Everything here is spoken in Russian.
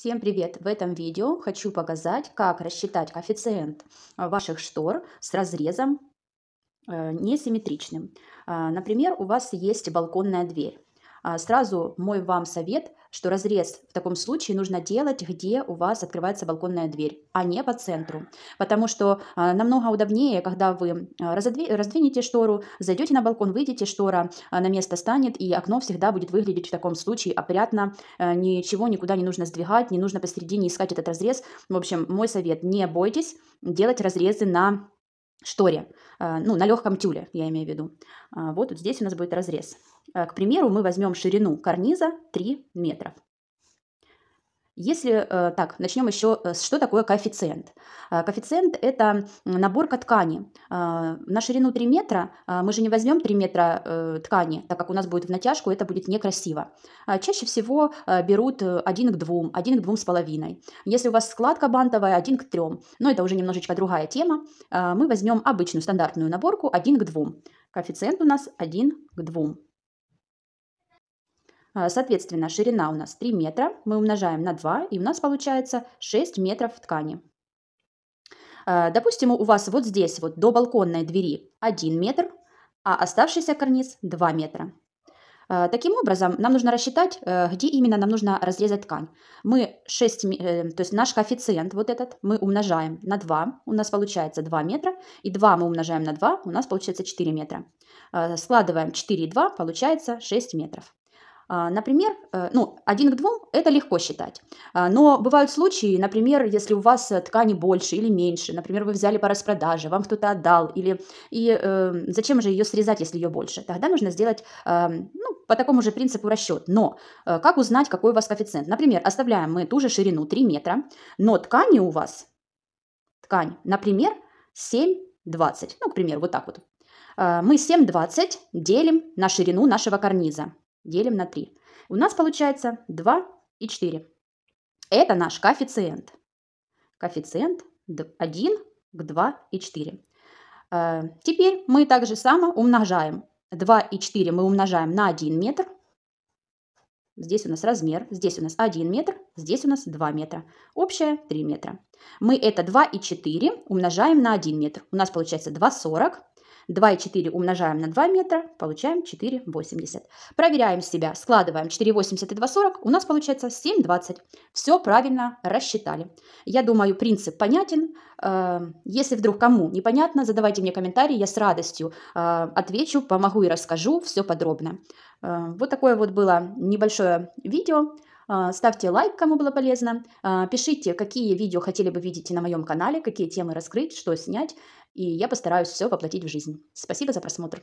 Всем привет! В этом видео хочу показать, как рассчитать коэффициент э, ваших штор с разрезом э, несимметричным. Э, например, у вас есть балконная дверь. Сразу мой вам совет что разрез в таком случае нужно делать, где у вас открывается балконная дверь, а не по центру. Потому что а, намного удобнее, когда вы а, разодве- раздвинете штору, зайдете на балкон, выйдете, штора а, на место станет, и окно всегда будет выглядеть в таком случае опрятно, а, ничего никуда не нужно сдвигать, не нужно посередине искать этот разрез. В общем, мой совет, не бойтесь делать разрезы на шторе, а, ну, на легком тюле, я имею в виду. А, вот, вот здесь у нас будет разрез. Э, к примеру, мы возьмем ширину карниза 3 метра. Если э, так, начнем еще э, с что такое коэффициент. Коэффициент – это наборка ткани. На ширину 3 метра мы же не возьмем 3 метра ткани, так как у нас будет в натяжку, это будет некрасиво. Чаще всего берут 1 к 2, 1 к с половиной. Если у вас складка бантовая, 1 к 3, но это уже немножечко другая тема, мы возьмем обычную стандартную наборку 1 к 2. Коэффициент у нас 1 к 2. А, соответственно, ширина у нас 3 метра, мы умножаем на 2, и у нас получается 6 метров ткани. А, допустим, у вас вот здесь, вот до балконной двери 1 метр, а оставшийся карниз 2 метра. А, таким образом, нам нужно рассчитать, э, где именно нам нужно разрезать ткань. Мы 6, э, то есть наш коэффициент вот этот мы умножаем на 2, у нас получается 2 метра, и 2 мы умножаем на 2, у нас получается 4 метра. Складываем 4 и 2, получается 6 метров. А, например, э, ну, один к двум – это легко считать. А, но бывают случаи, например, если у вас э, ткани больше или меньше, например, вы взяли по распродаже, вам кто-то отдал, или и э, зачем же ее срезать, если ее больше? Тогда нужно сделать э, ну, по такому же принципу расчет. Но э, как узнать, какой у вас коэффициент? Например, оставляем мы ту же ширину 3 метра, но ткани у вас, ткань, например, 7,20. Ну, к примеру, вот так вот. Э, мы 7,20 делим на ширину нашего карниза делим на 3. У нас получается 2 и 4. Это наш коэффициент. Коэффициент 1 к 2 и 4. Э, теперь мы также само умножаем. 2 и 4 мы умножаем на 1 метр. Здесь у нас размер, здесь у нас 1 метр, здесь у нас 2 метра. Общая 3 метра. Мы это 2 и 4 умножаем на 1 метр. У нас получается 2,40 2,4 умножаем на 2 метра, получаем 4,80. Проверяем себя, складываем 4,80 и 2,40, у нас получается 7,20. Все правильно рассчитали. Я думаю, принцип понятен. Эм, если вдруг кому непонятно, задавайте мне комментарии, я с радостью э, отвечу, помогу и расскажу все подробно. Э, вот такое вот было небольшое видео. Э, ставьте лайк, кому было полезно. Пишите, какие видео хотели бы видеть на моем канале, какие темы раскрыть, что снять и я постараюсь все воплотить в жизнь. Спасибо за просмотр.